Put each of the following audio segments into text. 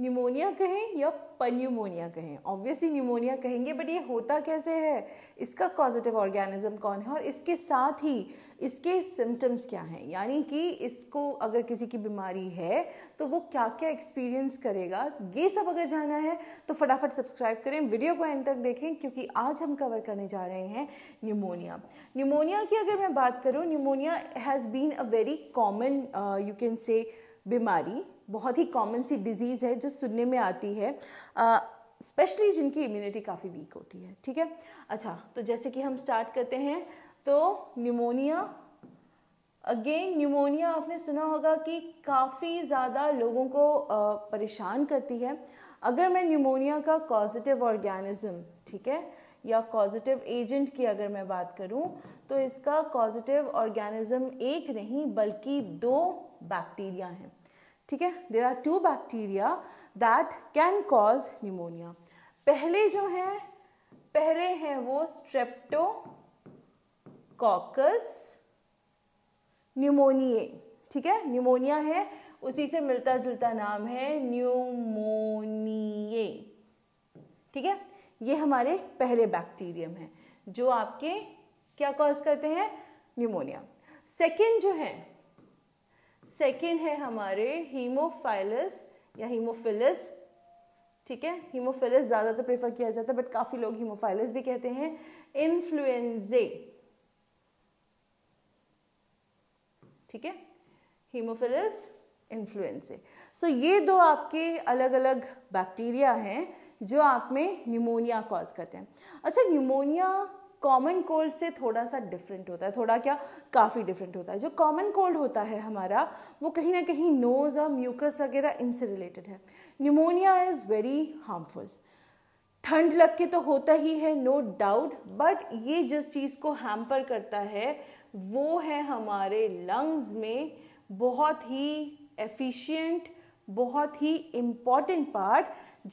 pneumonia कहें या पन्यूमोनिया कहें ऑब्वियसली निमोनिया कहेंगे बट ये होता कैसे है इसका पॉजिटिव ऑर्गेनिज्म कौन है और इसके साथ ही इसके सिम्टम्स क्या हैं यानी कि इसको अगर किसी की बीमारी है तो वो क्या क्या एक्सपीरियंस करेगा ये सब अगर जाना है तो फटाफट सब्सक्राइब करें वीडियो को एंड तक देखें क्योंकि आज हम कवर करने जा रहे हैं निमोनिया निमोनिया की अगर मैं बात करूँ pneumonia has been a very common you can say बीमारी बहुत ही कॉमन सी डिजीज़ है जो सुनने में आती है स्पेशली जिनकी इम्यूनिटी काफ़ी वीक होती है ठीक है अच्छा तो जैसे कि हम स्टार्ट करते हैं तो न्यूमोनिया अगेन न्यूमोनिया आपने सुना होगा कि काफ़ी ज़्यादा लोगों को परेशान करती है अगर मैं न्यूमोनिया का पॉजिटिव ऑर्गेनिज्म ठीक है या कॉजिटिव एजेंट की अगर मैं बात करूं तो इसका पॉजिटिव ऑर्गेनिज्म एक नहीं बल्कि दो बैक्टीरिया हैं ठीक है there are two bacteria that can cause pneumonia पहले जो है पहले हैं वो स्ट्रेप्टोकॉकस न्यूमोनिए ठीक है न्यूमोनिया है उसी से मिलता जुलता नाम है न्यूमोनिए ठीक है ये हमारे पहले बैक्टीरियम है जो आपके क्या कॉज करते हैं न्यूमोनिया सेकेंड जो है सेकेंड है हमारे हीमोफाइलस या हीमोफिलस ठीक है हीमोफिलस ज़्यादातर प्रेफर किया जाता है बट काफ़ी लोग हीमोफाइलस भी कहते हैं इन्फ्लुएंजे ठीक है हीमोफिलस इन्फ्लुएंजे सो ये दो आपके अलग अलग बैक्टीरिया हैं जो आप में न्यूमोनिया कॉज करते हैं अच्छा न्यूमोनिया कॉमन कोल्ड से थोड़ा सा डिफरेंट होता है थोड़ा क्या काफ़ी डिफरेंट होता है जो कॉमन कोल्ड होता है हमारा वो कहीं ना कहीं नोज़ और म्यूकस वगैरह इनसे रिलेटेड है न्यूमोनिया इज़ वेरी हार्मफुल ठंड लग के तो होता ही है नो डाउट बट ये जिस चीज़ को हैम्पर करता है वो है हमारे लंग्स में बहुत ही एफिशिएंट बहुत ही इम्पॉर्टेंट पार्ट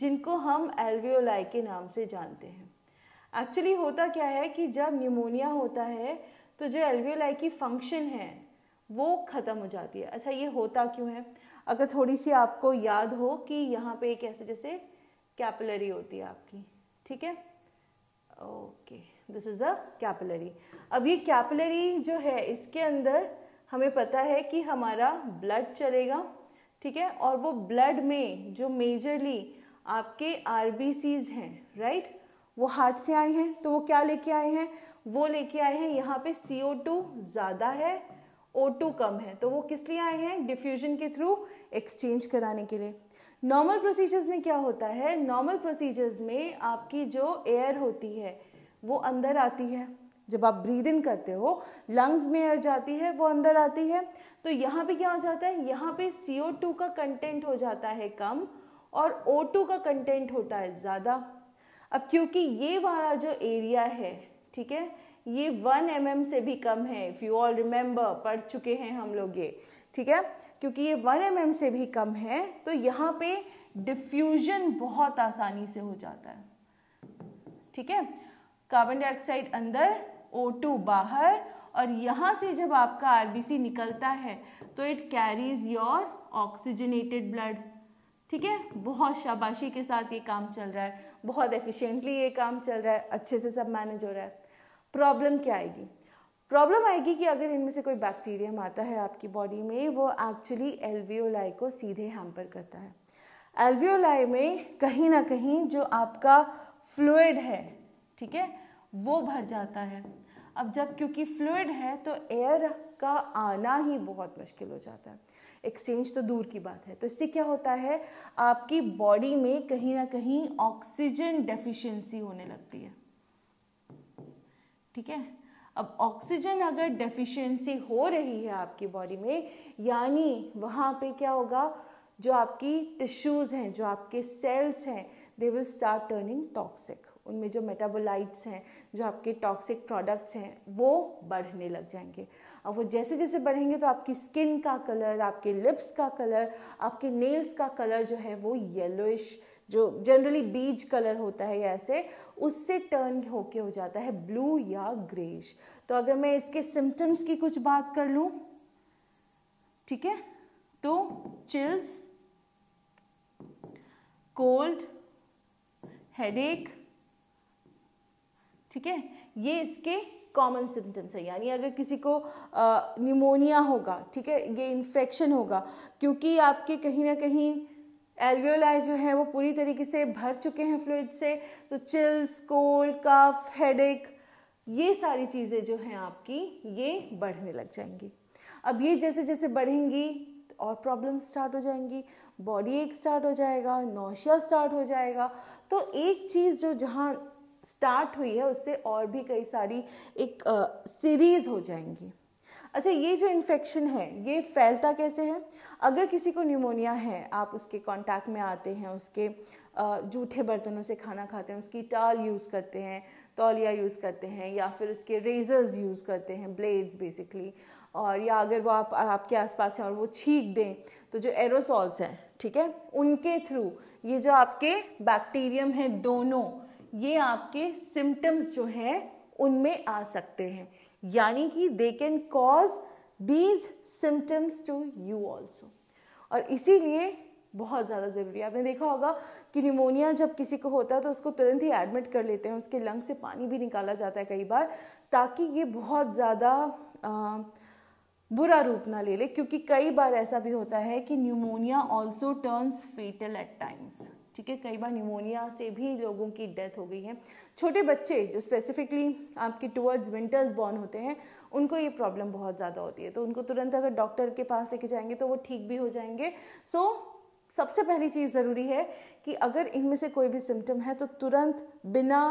जिनको हम एल्वियोलाई के नाम से जानते हैं एक्चुअली होता क्या है कि जब न्यूमोनिया होता है तो जो एलवियोलाई की फंक्शन है वो ख़त्म हो जाती है अच्छा ये होता क्यों है अगर थोड़ी सी आपको याद हो कि यहाँ पे एक ऐसे जैसे कैपिलरी होती है आपकी ठीक है okay this is the capillary अब ये कैपिलरी जो है इसके अंदर हमें पता है कि हमारा ब्लड चलेगा ठीक है और वो ब्लड में जो मेजरली आपके आर हैं राइट वो हार्ट से आए हैं तो वो क्या लेके आए हैं वो लेके आए हैं यहाँ पे सी ओ टू ज़्यादा है ओ टू कम है तो वो किस लिए आए हैं डिफ्यूजन के थ्रू एक्सचेंज कराने के लिए नॉर्मल प्रोसीजर्स में क्या होता है नॉर्मल प्रोसीजर्स में आपकी जो एयर होती है वो अंदर आती है जब आप ब्रीद इन करते हो लंग्स में एयर जाती है वो अंदर आती है तो यहाँ पे क्या हो जाता है यहाँ पे CO2 का कंटेंट हो जाता है कम और O2 का कंटेंट होता है ज़्यादा अब क्योंकि ये वाला जो एरिया है ठीक है ये वन एम mm से भी कम है इफ़ यू ऑल रिमेंबर पढ़ चुके हैं हम लोग ये ठीक है क्योंकि ये वन एम mm से भी कम है तो यहाँ पे डिफ्यूजन बहुत आसानी से हो जाता है ठीक है कार्बन डाइऑक्साइड अंदर टू बाहर और यहाँ से जब आपका आरबीसी निकलता है तो it carries your oxygenated blood ठीक है बहुत शाबाशी के साथ ये काम चल रहा है बहुत एफिशिएंटली ये काम चल रहा है अच्छे से सब मैनेज हो रहा है प्रॉब्लम क्या आएगी प्रॉब्लम आएगी कि अगर इनमें से कोई बैक्टीरियम आता है आपकी बॉडी में वो एक्चुअली एल्वियोलाई को सीधे हैम्पर करता है एल्वियोलाई में कहीं ना कहीं जो आपका फ्लूड है ठीक है वो भर जाता है अब जब क्योंकि फ्लूड है तो एयर का आना ही बहुत मुश्किल हो जाता है एक्सचेंज तो दूर की बात है तो इससे क्या होता है आपकी बॉडी में कहीं ना कहीं ऑक्सीजन डेफिशिएंसी होने लगती है ठीक है अब ऑक्सीजन अगर डेफिशिएंसी हो रही है आपकी बॉडी में यानी वहाँ पे क्या होगा जो आपकी टिश्यूज़ हैं जो आपके सेल्स हैं they will start turning toxic उनमें जो मेटाबोलाइट्स हैं जो आपके टॉक्सिक प्रोडक्ट्स हैं वो बढ़ने लग जाएंगे और वो जैसे जैसे बढ़ेंगे तो आपकी स्किन का कलर आपके लिप्स का कलर आपके नेल्स का कलर जो है वो येलोइश जो जनरली बीज कलर होता है या ऐसे उससे टर्न होके हो जाता है ब्लू या ग्रेश तो अगर मैं इसके सिम्टम्स की कुछ बात कर लूँ ठीक है तो चिल्स कोल्ड हेडेक ठीक है ये इसके कॉमन सिम्टम्स है यानी अगर किसी को निमोनिया होगा ठीक है ये इन्फेक्शन होगा क्योंकि आपके कहीं ना कहीं एल्वियोलाई जो है वो पूरी तरीके से भर चुके हैं फ्लूड से तो चिल्स कोल्ड कफ हेड ये सारी चीज़ें जो हैं आपकी ये बढ़ने लग जाएंगी अब ये जैसे जैसे बढ़ेंगी और प्रॉब्लम स्टार्ट हो जाएंगी बॉडी एक स्टार्ट हो जाएगा नौशिया स्टार्ट हो जाएगा तो एक चीज़ जो जहाँ स्टार्ट हुई है उससे और भी कई सारी एक सीरीज़ हो जाएंगी अच्छा ये जो इन्फेक्शन है ये फैलता कैसे है अगर किसी को न्यूमोनिया है आप उसके कांटेक्ट में आते हैं उसके जूठे बर्तनों से खाना खाते हैं उसकी टाल यूज़ करते हैं तौलिया यूज़ करते हैं या फिर उसके रेजर्स यूज़ करते हैं ब्लेड्स बेसिकली और या अगर वो आप आपके आसपास हैं और वो छींक दें तो जो एरोसॉल्स हैं ठीक है उनके थ्रू ये जो आपके बैक्टीरियम हैं दोनों ये आपके सिम्टम्स जो है उनमें आ सकते हैं यानी कि they can cause these symptoms to you also और इसीलिए बहुत ज़्यादा ज़रूरी है आपने देखा होगा कि निमोनिया जब किसी को होता है तो उसको तुरंत ही एडमिट कर लेते हैं उसके लंग से पानी भी निकाला जाता है कई बार ताकि ये बहुत ज़्यादा बुरा रूप ना ले ले क्योंकि कई बार ऐसा भी होता है कि pneumonia also turns fatal at times ठीक है कई बार निमोनिया से भी लोगों की डेथ हो गई है छोटे बच्चे जो स्पेसिफिकली आपके टुवर्ड्स विंटर्स बॉर्न होते हैं उनको ये प्रॉब्लम बहुत ज़्यादा होती है तो उनको तुरंत अगर डॉक्टर के पास लेके जाएंगे तो वो ठीक भी हो जाएंगे सो so, सबसे पहली चीज़ ज़रूरी है कि अगर इनमें से कोई भी सिम्टम है तो तुरंत बिना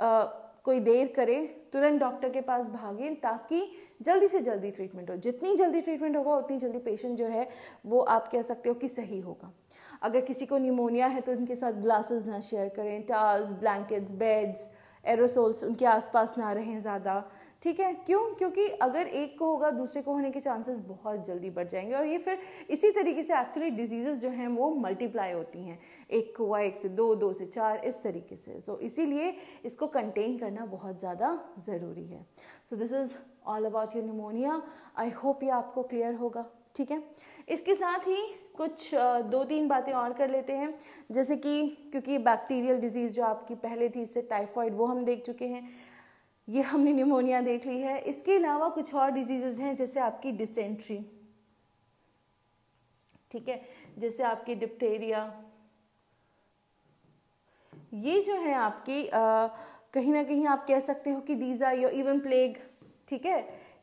आ, कोई देर करें तुरंत डॉक्टर के पास भागें ताकि जल्दी से जल्दी ट्रीटमेंट हो जितनी जल्दी ट्रीटमेंट होगा उतनी जल्दी पेशेंट जो है वो आप कह सकते हो कि सही होगा अगर किसी को निमोनिया है तो उनके साथ ग्लासेस ना शेयर करें टाल्स ब्लैंकेट्स बेड्स एरोसोल्स उनके आसपास ना रहें ज़्यादा ठीक है क्यों क्योंकि अगर एक को होगा दूसरे को होने के चांसेस बहुत जल्दी बढ़ जाएंगे और ये फिर इसी तरीके से एक्चुअली डिजीज़ जो हैं वो मल्टीप्लाई होती हैं एक को हुआ एक से दो दो से चार इस तरीके से तो इसीलिए इसको कंटेन करना बहुत ज़्यादा ज़रूरी है so this is all about your pneumonia I hope ये आपको क्लियर होगा ठीक है इसके साथ ही कुछ दो तीन बातें और कर लेते हैं जैसे कि क्योंकि बैक्टीरियल डिजीज़ जो आपकी पहले थी इससे टाइफॉइड वो हम देख चुके हैं ये हमने निमोनिया देख ली है इसके अलावा कुछ और डिजीज़ हैं जैसे आपकी डिसेंट्री ठीक है जैसे आपकी डिप्थेरिया ये जो है आपकी आ, कहीं ना कहीं आप कह सकते हो कि these are your even plague ठीक है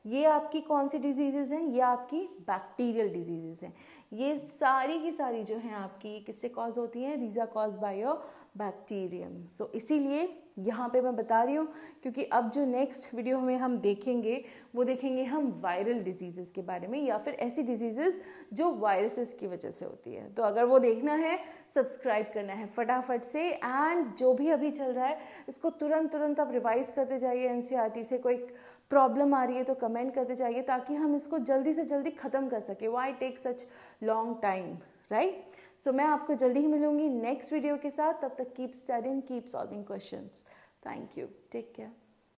ये आपकी कौन सी डिजीजेज हैं ये आपकी बैक्टीरियल डिजीजेज हैं ये सारी की सारी जो हैं आपकी किससे कॉज होती हैं these are cause by your bacterium so so, इसीलिए यहाँ पे मैं बता रही हूँ क्योंकि अब जो नेक्स्ट वीडियो में हम देखेंगे वो देखेंगे हम वायरल डिजीज़ के बारे में या फिर ऐसी डिजीज़ जो वायरसेस की वजह से होती है तो अगर वो देखना है सब्सक्राइब करना है फटाफट से एंड जो भी अभी चल रहा है इसको तुरंत तुरंत आप रिवाइज़ करते जाइए एन e से कोई प्रॉब्लम आ रही है तो कमेंट करते जाइए ताकि हम इसको जल्दी से जल्दी ख़त्म कर सकें why take such long time right so मैं आपको जल्दी ही मिलूंगी नेक्स्ट वीडियो के साथ तब तक keep studying keep solving question thank you take care